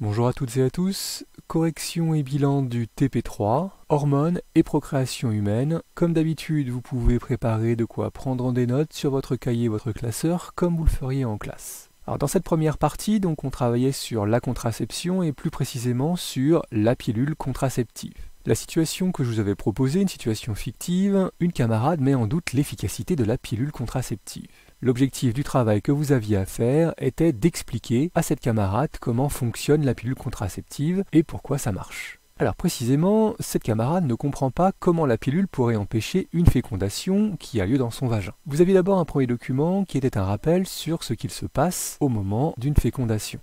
Bonjour à toutes et à tous, correction et bilan du TP3, hormones et procréation humaine. Comme d'habitude, vous pouvez préparer de quoi prendre des notes sur votre cahier, votre classeur, comme vous le feriez en classe. Alors dans cette première partie, donc, on travaillait sur la contraception et plus précisément sur la pilule contraceptive. La situation que je vous avais proposée, une situation fictive, une camarade met en doute l'efficacité de la pilule contraceptive. L'objectif du travail que vous aviez à faire était d'expliquer à cette camarade comment fonctionne la pilule contraceptive et pourquoi ça marche. Alors précisément, cette camarade ne comprend pas comment la pilule pourrait empêcher une fécondation qui a lieu dans son vagin. Vous aviez d'abord un premier document qui était un rappel sur ce qu'il se passe au moment d'une fécondation.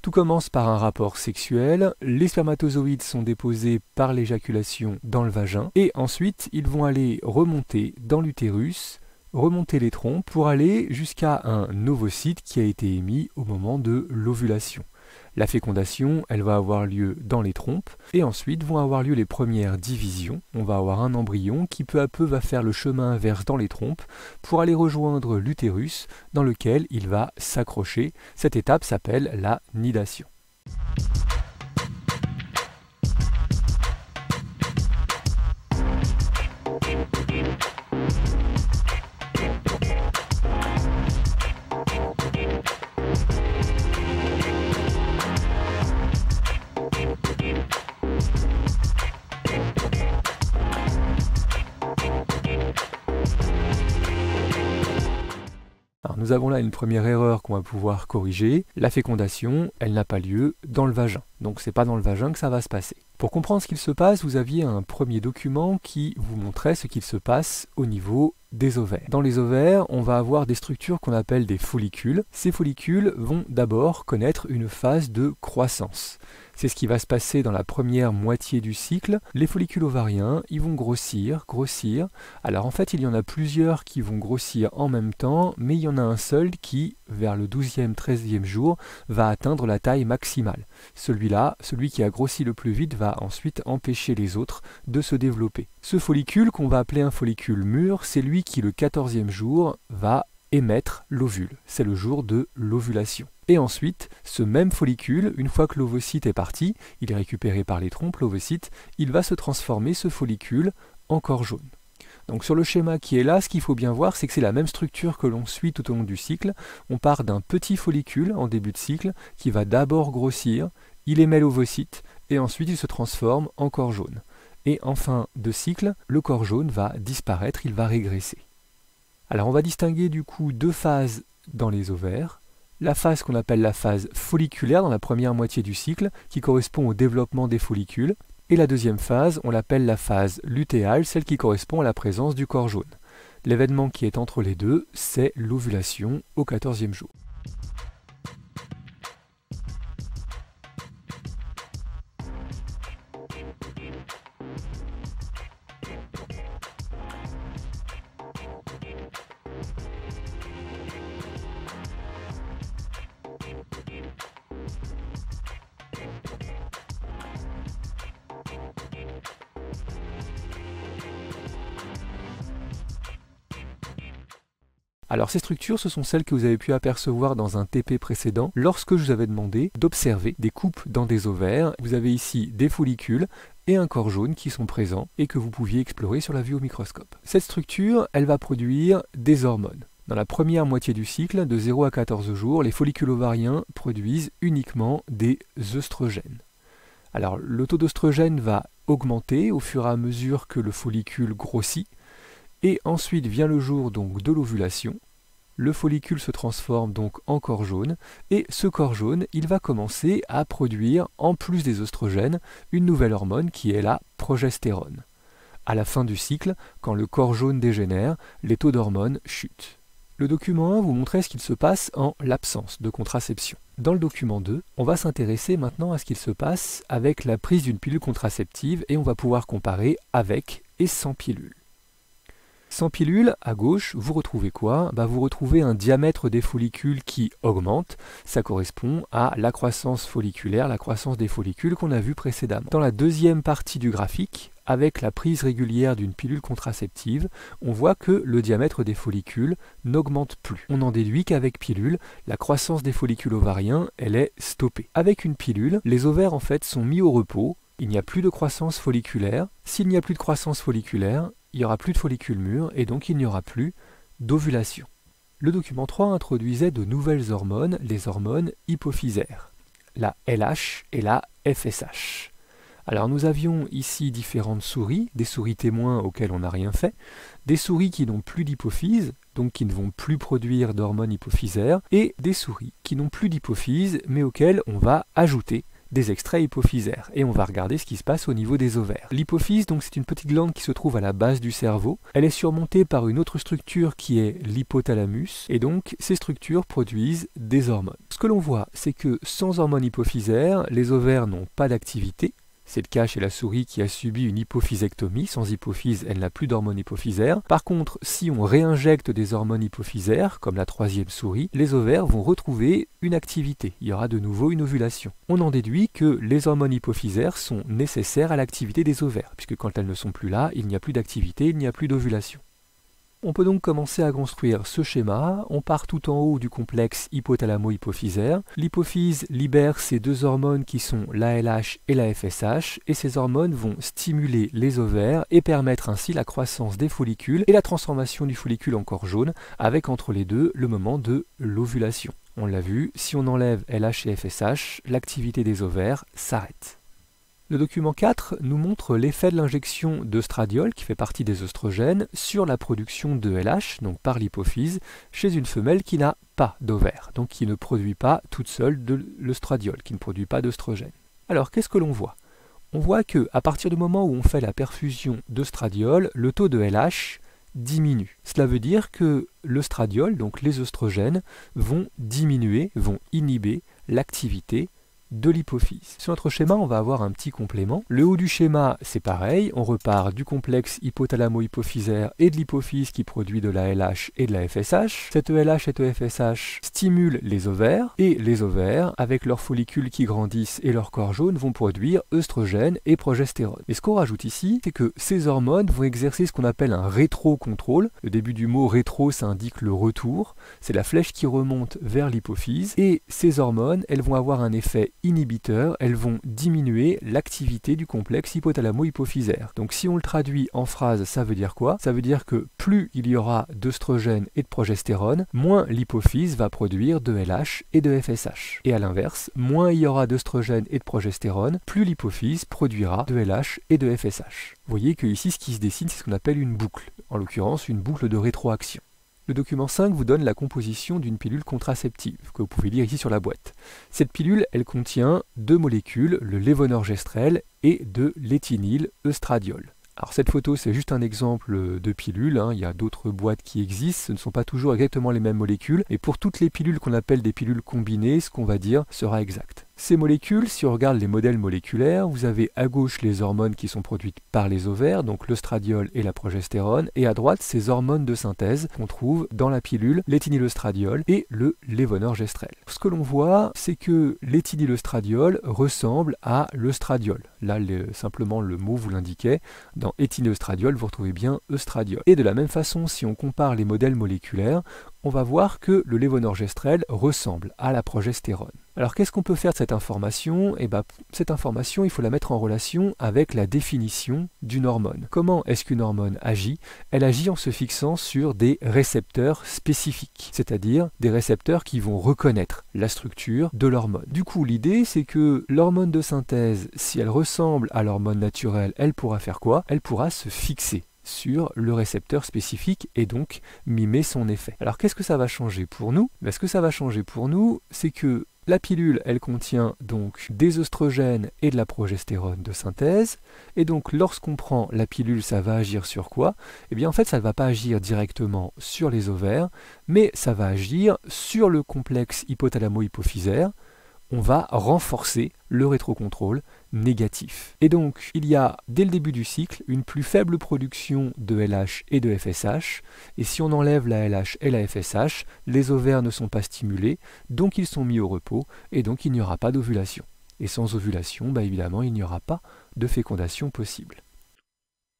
Tout commence par un rapport sexuel, les spermatozoïdes sont déposés par l'éjaculation dans le vagin, et ensuite ils vont aller remonter dans l'utérus remonter les trompes pour aller jusqu'à un ovocyte qui a été émis au moment de l'ovulation. La fécondation, elle va avoir lieu dans les trompes, et ensuite vont avoir lieu les premières divisions. On va avoir un embryon qui peu à peu va faire le chemin vers dans les trompes pour aller rejoindre l'utérus dans lequel il va s'accrocher. Cette étape s'appelle la nidation. nous avons là une première erreur qu'on va pouvoir corriger. La fécondation, elle n'a pas lieu dans le vagin. Donc c'est pas dans le vagin que ça va se passer. Pour comprendre ce qu'il se passe, vous aviez un premier document qui vous montrait ce qu'il se passe au niveau des ovaires. Dans les ovaires, on va avoir des structures qu'on appelle des follicules. Ces follicules vont d'abord connaître une phase de croissance. C'est ce qui va se passer dans la première moitié du cycle. Les follicules ovariens, ils vont grossir, grossir. Alors en fait, il y en a plusieurs qui vont grossir en même temps, mais il y en a un seul qui, vers le 12e, 13e jour, va atteindre la taille maximale. Celui-là, celui qui a grossi le plus vite, va ensuite empêcher les autres de se développer. Ce follicule, qu'on va appeler un follicule mûr, c'est lui qui le 14e jour va émettre l'ovule. C'est le jour de l'ovulation. Et ensuite, ce même follicule, une fois que l'ovocyte est parti, il est récupéré par les trompes, l'ovocyte, il va se transformer ce follicule en corps jaune. Donc sur le schéma qui est là, ce qu'il faut bien voir, c'est que c'est la même structure que l'on suit tout au long du cycle. On part d'un petit follicule en début de cycle qui va d'abord grossir, il émet l'ovocyte, et ensuite il se transforme en corps jaune. Et en fin de cycle, le corps jaune va disparaître, il va régresser. Alors on va distinguer du coup deux phases dans les ovaires. La phase qu'on appelle la phase folliculaire dans la première moitié du cycle, qui correspond au développement des follicules. Et la deuxième phase, on l'appelle la phase lutéale, celle qui correspond à la présence du corps jaune. L'événement qui est entre les deux, c'est l'ovulation au 14e jour. Alors ces structures, ce sont celles que vous avez pu apercevoir dans un TP précédent lorsque je vous avais demandé d'observer des coupes dans des ovaires. Vous avez ici des follicules et un corps jaune qui sont présents et que vous pouviez explorer sur la vue au microscope. Cette structure, elle va produire des hormones. Dans la première moitié du cycle, de 0 à 14 jours, les follicules ovariens produisent uniquement des œstrogènes. Alors le taux d'œstrogène va augmenter au fur et à mesure que le follicule grossit, et ensuite vient le jour donc de l'ovulation. Le follicule se transforme donc en corps jaune et ce corps jaune, il va commencer à produire en plus des oestrogènes une nouvelle hormone qui est la progestérone. À la fin du cycle, quand le corps jaune dégénère, les taux d'hormones chutent. Le document 1 vous montrait ce qu'il se passe en l'absence de contraception. Dans le document 2, on va s'intéresser maintenant à ce qu'il se passe avec la prise d'une pilule contraceptive et on va pouvoir comparer avec et sans pilule. Sans pilule, à gauche, vous retrouvez quoi bah, Vous retrouvez un diamètre des follicules qui augmente. Ça correspond à la croissance folliculaire, la croissance des follicules qu'on a vu précédemment. Dans la deuxième partie du graphique, avec la prise régulière d'une pilule contraceptive, on voit que le diamètre des follicules n'augmente plus. On en déduit qu'avec pilule, la croissance des follicules ovariens, elle est stoppée. Avec une pilule, les ovaires en fait sont mis au repos, il n'y a plus de croissance folliculaire. S'il n'y a plus de croissance folliculaire, il n'y aura plus de follicules mûres et donc il n'y aura plus d'ovulation. Le document 3 introduisait de nouvelles hormones, les hormones hypophysaires, la LH et la FSH. Alors nous avions ici différentes souris, des souris témoins auxquelles on n'a rien fait, des souris qui n'ont plus d'hypophyse, donc qui ne vont plus produire d'hormones hypophysaires, et des souris qui n'ont plus d'hypophyse mais auxquelles on va ajouter des extraits hypophysaires et on va regarder ce qui se passe au niveau des ovaires. L'hypophyse, donc, c'est une petite glande qui se trouve à la base du cerveau. Elle est surmontée par une autre structure qui est l'hypothalamus et donc ces structures produisent des hormones. Ce que l'on voit, c'est que sans hormones hypophysaires, les ovaires n'ont pas d'activité c'est le cas chez la souris qui a subi une hypophysectomie. Sans hypophyse, elle n'a plus d'hormones hypophysaires. Par contre, si on réinjecte des hormones hypophysaires, comme la troisième souris, les ovaires vont retrouver une activité. Il y aura de nouveau une ovulation. On en déduit que les hormones hypophysaires sont nécessaires à l'activité des ovaires, puisque quand elles ne sont plus là, il n'y a plus d'activité, il n'y a plus d'ovulation. On peut donc commencer à construire ce schéma. On part tout en haut du complexe hypothalamo-hypophysaire. L'hypophyse libère ces deux hormones qui sont LH et la FSH et ces hormones vont stimuler les ovaires et permettre ainsi la croissance des follicules et la transformation du follicule encore jaune avec entre les deux le moment de l'ovulation. On l'a vu, si on enlève LH et FSH, l'activité des ovaires s'arrête. Le document 4 nous montre l'effet de l'injection de stradiol, qui fait partie des oestrogènes, sur la production de LH, donc par l'hypophyse, chez une femelle qui n'a pas d'ovaire, donc qui ne produit pas toute seule de l'ostradiol, qui ne produit pas d'oestrogène. Alors qu'est-ce que l'on voit On voit que à partir du moment où on fait la perfusion de le taux de LH diminue. Cela veut dire que le donc les oestrogènes, vont diminuer, vont inhiber l'activité de l'hypophyse. Sur notre schéma, on va avoir un petit complément. Le haut du schéma, c'est pareil, on repart du complexe hypothalamo-hypophysaire et de l'hypophyse qui produit de la LH et de la FSH. Cette LH et cette FSH stimulent les ovaires et les ovaires, avec leurs follicules qui grandissent et leur corps jaune, vont produire œstrogène et progestérone. Et ce qu'on rajoute ici, c'est que ces hormones vont exercer ce qu'on appelle un rétro-contrôle. Le début du mot rétro, ça indique le retour. C'est la flèche qui remonte vers l'hypophyse et ces hormones, elles vont avoir un effet inhibiteurs, elles vont diminuer l'activité du complexe hypothalamo-hypophysaire. Donc si on le traduit en phrase, ça veut dire quoi Ça veut dire que plus il y aura d'œstrogènes et de progestérone, moins l'hypophyse va produire de LH et de FSH. Et à l'inverse, moins il y aura d'œstrogènes et de progestérone, plus l'hypophyse produira de LH et de FSH. Vous voyez que ici, ce qui se dessine, c'est ce qu'on appelle une boucle, en l'occurrence une boucle de rétroaction. Le document 5 vous donne la composition d'une pilule contraceptive, que vous pouvez lire ici sur la boîte. Cette pilule, elle contient deux molécules, le lévonorgestrel et de l'éthinyl estradiol. Alors cette photo, c'est juste un exemple de pilule, hein. il y a d'autres boîtes qui existent, ce ne sont pas toujours exactement les mêmes molécules, et pour toutes les pilules qu'on appelle des pilules combinées, ce qu'on va dire sera exact. Ces molécules, si on regarde les modèles moléculaires, vous avez à gauche les hormones qui sont produites par les ovaires, donc l'ostradiol et la progestérone, et à droite ces hormones de synthèse qu'on trouve dans la pilule, l'éthylostradiol et le lévonorgestrel. Ce que l'on voit, c'est que l'éthylostradiol ressemble à l'ostradiol. Là, simplement le mot vous l'indiquait. Dans éthinylœstradiol, vous retrouvez bien eustradiol. Et de la même façon, si on compare les modèles moléculaires, on va voir que le lévonorgestrel ressemble à la progestérone. Alors qu'est-ce qu'on peut faire de cette information Eh ben, cette information, il faut la mettre en relation avec la définition d'une hormone. Comment est-ce qu'une hormone agit Elle agit en se fixant sur des récepteurs spécifiques, c'est-à-dire des récepteurs qui vont reconnaître la structure de l'hormone. Du coup, l'idée, c'est que l'hormone de synthèse, si elle ressemble à l'hormone naturelle, elle pourra faire quoi Elle pourra se fixer sur le récepteur spécifique et donc mimer son effet. Alors qu'est-ce que ça va changer pour nous ben, Ce que ça va changer pour nous, c'est que la pilule, elle contient donc des oestrogènes et de la progestérone de synthèse. Et donc lorsqu'on prend la pilule, ça va agir sur quoi Eh bien en fait, ça ne va pas agir directement sur les ovaires, mais ça va agir sur le complexe hypothalamo-hypophysaire, on va renforcer le rétrocontrôle négatif. Et donc, il y a dès le début du cycle une plus faible production de LH et de FSH, et si on enlève la LH et la FSH, les ovaires ne sont pas stimulés, donc ils sont mis au repos, et donc il n'y aura pas d'ovulation. Et sans ovulation, bah, évidemment, il n'y aura pas de fécondation possible.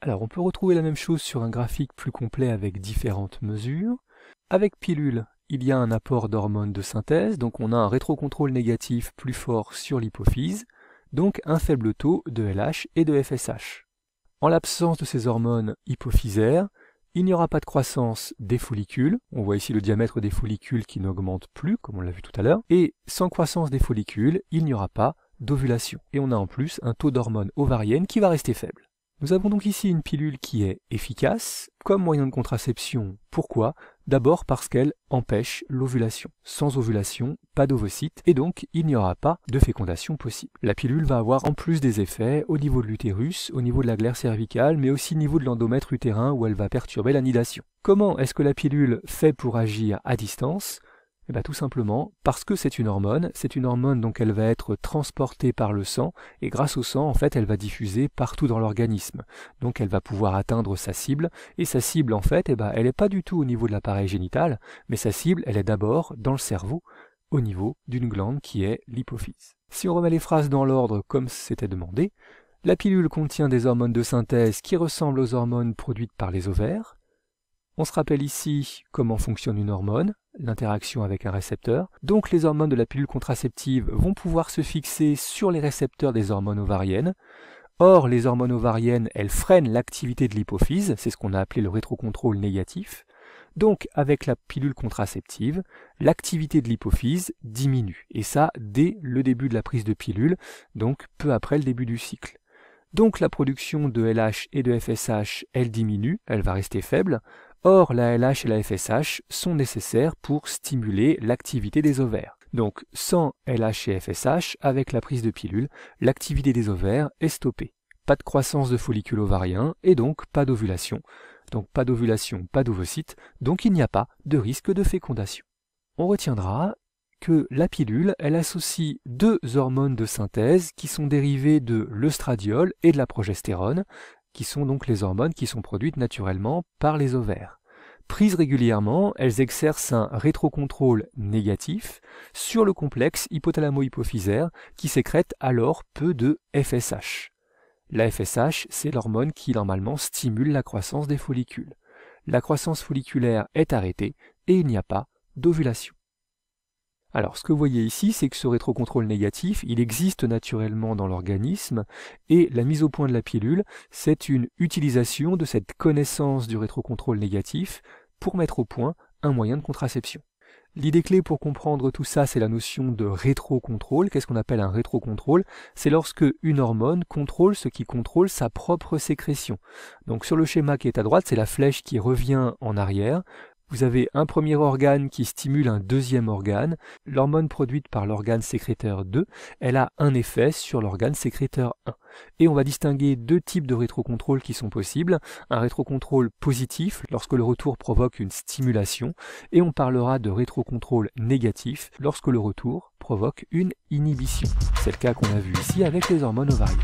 Alors, on peut retrouver la même chose sur un graphique plus complet avec différentes mesures. Avec pilule, il y a un apport d'hormones de synthèse, donc on a un rétrocontrôle négatif plus fort sur l'hypophyse, donc un faible taux de LH et de FSH. En l'absence de ces hormones hypophysaires, il n'y aura pas de croissance des follicules, on voit ici le diamètre des follicules qui n'augmente plus, comme on l'a vu tout à l'heure, et sans croissance des follicules, il n'y aura pas d'ovulation. Et on a en plus un taux d'hormones ovariennes qui va rester faible. Nous avons donc ici une pilule qui est efficace comme moyen de contraception. Pourquoi D'abord parce qu'elle empêche l'ovulation. Sans ovulation, pas d'ovocyte, et donc il n'y aura pas de fécondation possible. La pilule va avoir en plus des effets au niveau de l'utérus, au niveau de la glaire cervicale, mais aussi au niveau de l'endomètre utérin où elle va perturber l'anidation. Comment est-ce que la pilule fait pour agir à distance eh ben, tout simplement parce que c'est une hormone, c'est une hormone donc elle va être transportée par le sang et grâce au sang en fait elle va diffuser partout dans l'organisme. Donc elle va pouvoir atteindre sa cible et sa cible en fait eh ben, elle n'est pas du tout au niveau de l'appareil génital mais sa cible elle est d'abord dans le cerveau au niveau d'une glande qui est l'hypophyse. Si on remet les phrases dans l'ordre comme c'était demandé, la pilule contient des hormones de synthèse qui ressemblent aux hormones produites par les ovaires. On se rappelle ici comment fonctionne une hormone, l'interaction avec un récepteur. Donc les hormones de la pilule contraceptive vont pouvoir se fixer sur les récepteurs des hormones ovariennes. Or, les hormones ovariennes, elles freinent l'activité de l'hypophyse, c'est ce qu'on a appelé le rétrocontrôle négatif. Donc, avec la pilule contraceptive, l'activité de l'hypophyse diminue, et ça dès le début de la prise de pilule, donc peu après le début du cycle. Donc la production de LH et de FSH, elle diminue, elle va rester faible. Or, la LH et la FSH sont nécessaires pour stimuler l'activité des ovaires. Donc, sans LH et FSH, avec la prise de pilule, l'activité des ovaires est stoppée. Pas de croissance de follicules ovariens et donc pas d'ovulation. Donc pas d'ovulation, pas d'ovocyte, donc il n'y a pas de risque de fécondation. On retiendra que la pilule, elle associe deux hormones de synthèse qui sont dérivées de l'œstradiol et de la progestérone, qui sont donc les hormones qui sont produites naturellement par les ovaires. Prises régulièrement, elles exercent un rétrocontrôle négatif sur le complexe hypothalamo-hypophysaire qui sécrète alors peu de FSH. La FSH, c'est l'hormone qui normalement stimule la croissance des follicules. La croissance folliculaire est arrêtée et il n'y a pas d'ovulation. Alors, ce que vous voyez ici, c'est que ce rétrocontrôle négatif, il existe naturellement dans l'organisme, et la mise au point de la pilule, c'est une utilisation de cette connaissance du rétrocontrôle négatif pour mettre au point un moyen de contraception. L'idée clé pour comprendre tout ça, c'est la notion de rétrocontrôle. Qu'est-ce qu'on appelle un rétrocontrôle C'est lorsque une hormone contrôle ce qui contrôle sa propre sécrétion. Donc sur le schéma qui est à droite, c'est la flèche qui revient en arrière. Vous avez un premier organe qui stimule un deuxième organe. L'hormone produite par l'organe sécréteur 2, elle a un effet sur l'organe sécréteur 1. Et on va distinguer deux types de rétrocontrôle qui sont possibles. Un rétrocontrôle positif, lorsque le retour provoque une stimulation, et on parlera de rétrocontrôle négatif, lorsque le retour provoque une inhibition. C'est le cas qu'on a vu ici avec les hormones ovariennes.